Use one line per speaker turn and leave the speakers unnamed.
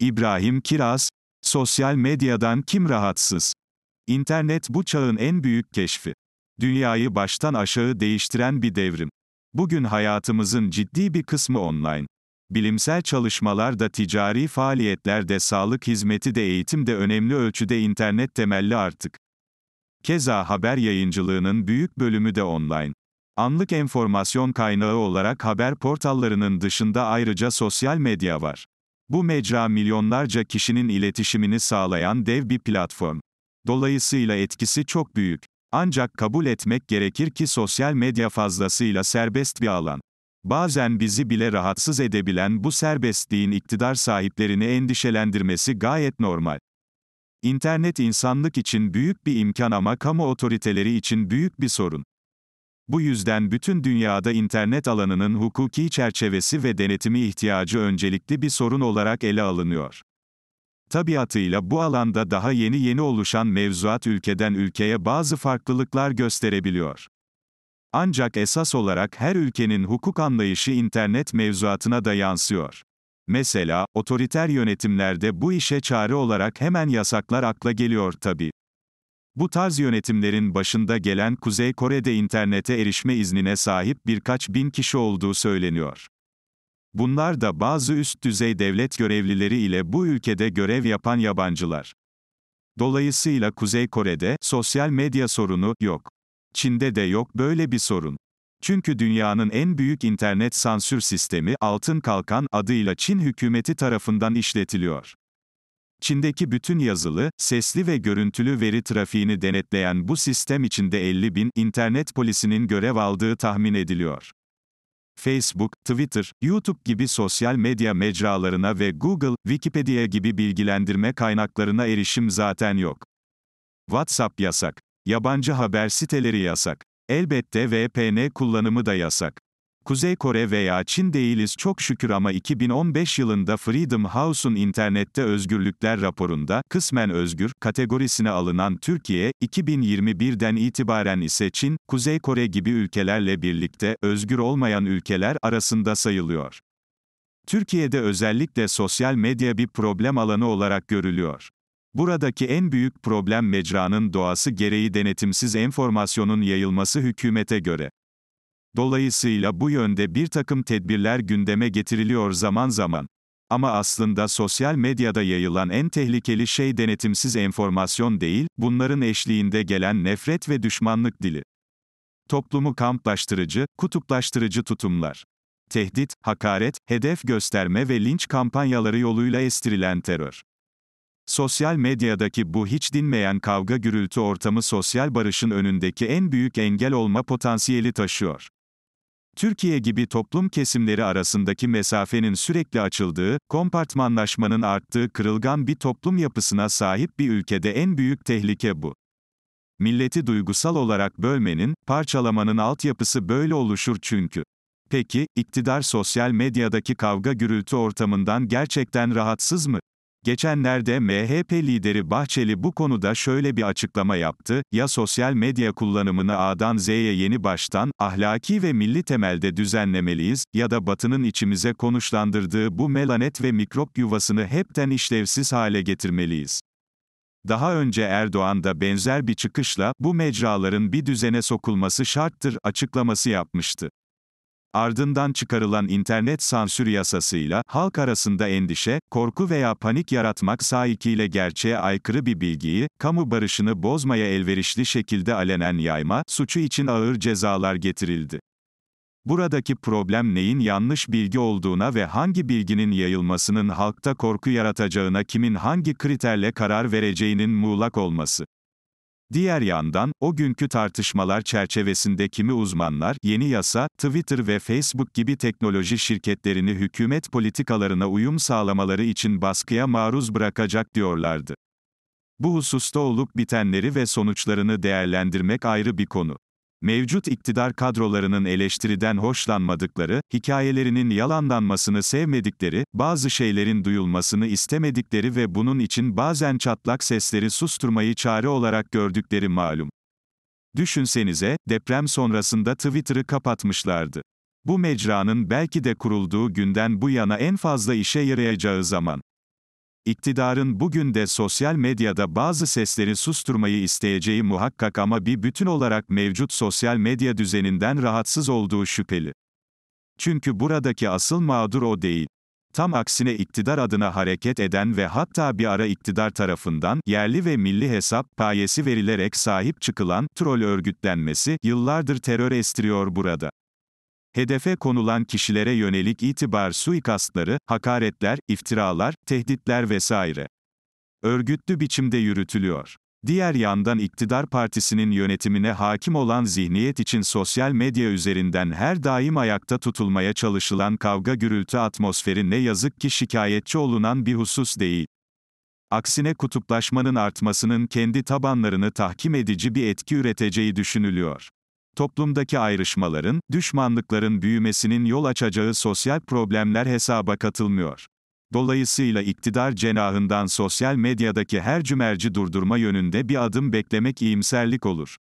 İbrahim Kiraz, sosyal medyadan kim rahatsız? İnternet bu çağın en büyük keşfi. Dünyayı baştan aşağı değiştiren bir devrim. Bugün hayatımızın ciddi bir kısmı online. Bilimsel çalışmalar da ticari faaliyetler de sağlık hizmeti de eğitim de önemli ölçüde internet temelli artık. Keza haber yayıncılığının büyük bölümü de online. Anlık enformasyon kaynağı olarak haber portallarının dışında ayrıca sosyal medya var. Bu mecra milyonlarca kişinin iletişimini sağlayan dev bir platform. Dolayısıyla etkisi çok büyük. Ancak kabul etmek gerekir ki sosyal medya fazlasıyla serbest bir alan. Bazen bizi bile rahatsız edebilen bu serbestliğin iktidar sahiplerini endişelendirmesi gayet normal. İnternet insanlık için büyük bir imkan ama kamu otoriteleri için büyük bir sorun. Bu yüzden bütün dünyada internet alanının hukuki çerçevesi ve denetimi ihtiyacı öncelikli bir sorun olarak ele alınıyor. Tabiatıyla bu alanda daha yeni yeni oluşan mevzuat ülkeden ülkeye bazı farklılıklar gösterebiliyor. Ancak esas olarak her ülkenin hukuk anlayışı internet mevzuatına da yansıyor. Mesela, otoriter yönetimlerde bu işe çare olarak hemen yasaklar akla geliyor tabii. Bu tarz yönetimlerin başında gelen Kuzey Kore'de internete erişme iznine sahip birkaç bin kişi olduğu söyleniyor. Bunlar da bazı üst düzey devlet görevlileri ile bu ülkede görev yapan yabancılar. Dolayısıyla Kuzey Kore'de sosyal medya sorunu yok. Çin'de de yok böyle bir sorun. Çünkü dünyanın en büyük internet sansür sistemi Altın Kalkan adıyla Çin hükümeti tarafından işletiliyor. Çin'deki bütün yazılı, sesli ve görüntülü veri trafiğini denetleyen bu sistem içinde 50 bin internet polisinin görev aldığı tahmin ediliyor. Facebook, Twitter, YouTube gibi sosyal medya mecralarına ve Google, Wikipedia gibi bilgilendirme kaynaklarına erişim zaten yok. WhatsApp yasak. Yabancı haber siteleri yasak. Elbette VPN kullanımı da yasak. Kuzey Kore veya Çin değiliz çok şükür ama 2015 yılında Freedom House'un internette özgürlükler raporunda, kısmen özgür, kategorisine alınan Türkiye, 2021'den itibaren ise Çin, Kuzey Kore gibi ülkelerle birlikte, özgür olmayan ülkeler arasında sayılıyor. Türkiye'de özellikle sosyal medya bir problem alanı olarak görülüyor. Buradaki en büyük problem mecranın doğası gereği denetimsiz enformasyonun yayılması hükümete göre. Dolayısıyla bu yönde bir takım tedbirler gündeme getiriliyor zaman zaman. Ama aslında sosyal medyada yayılan en tehlikeli şey denetimsiz enformasyon değil, bunların eşliğinde gelen nefret ve düşmanlık dili. Toplumu kamplaştırıcı, kutuplaştırıcı tutumlar. Tehdit, hakaret, hedef gösterme ve linç kampanyaları yoluyla estirilen terör. Sosyal medyadaki bu hiç dinmeyen kavga gürültü ortamı sosyal barışın önündeki en büyük engel olma potansiyeli taşıyor. Türkiye gibi toplum kesimleri arasındaki mesafenin sürekli açıldığı, kompartmanlaşmanın arttığı kırılgan bir toplum yapısına sahip bir ülkede en büyük tehlike bu. Milleti duygusal olarak bölmenin, parçalamanın altyapısı böyle oluşur çünkü. Peki, iktidar sosyal medyadaki kavga gürültü ortamından gerçekten rahatsız mı? Geçenlerde MHP lideri Bahçeli bu konuda şöyle bir açıklama yaptı, ya sosyal medya kullanımını A'dan Z'ye yeni baştan, ahlaki ve milli temelde düzenlemeliyiz, ya da Batı'nın içimize konuşlandırdığı bu melanet ve mikrop yuvasını hepten işlevsiz hale getirmeliyiz. Daha önce Erdoğan da benzer bir çıkışla, bu mecraların bir düzene sokulması şarttır, açıklaması yapmıştı. Ardından çıkarılan internet sansür yasasıyla, halk arasında endişe, korku veya panik yaratmak sahikiyle gerçeğe aykırı bir bilgiyi, kamu barışını bozmaya elverişli şekilde alenen yayma, suçu için ağır cezalar getirildi. Buradaki problem neyin yanlış bilgi olduğuna ve hangi bilginin yayılmasının halkta korku yaratacağına kimin hangi kriterle karar vereceğinin muğlak olması. Diğer yandan, o günkü tartışmalar çerçevesinde kimi uzmanlar, yeni yasa, Twitter ve Facebook gibi teknoloji şirketlerini hükümet politikalarına uyum sağlamaları için baskıya maruz bırakacak diyorlardı. Bu hususta olup bitenleri ve sonuçlarını değerlendirmek ayrı bir konu mevcut iktidar kadrolarının eleştiriden hoşlanmadıkları, hikayelerinin yalanlanmasını sevmedikleri, bazı şeylerin duyulmasını istemedikleri ve bunun için bazen çatlak sesleri susturmayı çare olarak gördükleri malum. Düşünsenize, deprem sonrasında Twitter'ı kapatmışlardı. Bu mecranın belki de kurulduğu günden bu yana en fazla işe yarayacağı zaman. İktidarın bugün de sosyal medyada bazı sesleri susturmayı isteyeceği muhakkak ama bir bütün olarak mevcut sosyal medya düzeninden rahatsız olduğu şüpheli. Çünkü buradaki asıl mağdur o değil. Tam aksine iktidar adına hareket eden ve hatta bir ara iktidar tarafından yerli ve milli hesap payesi verilerek sahip çıkılan troll örgütlenmesi yıllardır terör estiriyor burada. Hedefe konulan kişilere yönelik itibar suikastları, hakaretler, iftiralar, tehditler vesaire. Örgütlü biçimde yürütülüyor. Diğer yandan iktidar partisinin yönetimine hakim olan zihniyet için sosyal medya üzerinden her daim ayakta tutulmaya çalışılan kavga gürültü atmosferi ne yazık ki şikayetçi olunan bir husus değil. Aksine kutuplaşmanın artmasının kendi tabanlarını tahkim edici bir etki üreteceği düşünülüyor toplumdaki ayrışmaların, düşmanlıkların büyümesinin yol açacağı sosyal problemler hesaba katılmıyor. Dolayısıyla iktidar cenahından sosyal medyadaki her cümerci durdurma yönünde bir adım beklemek iyimserlik olur.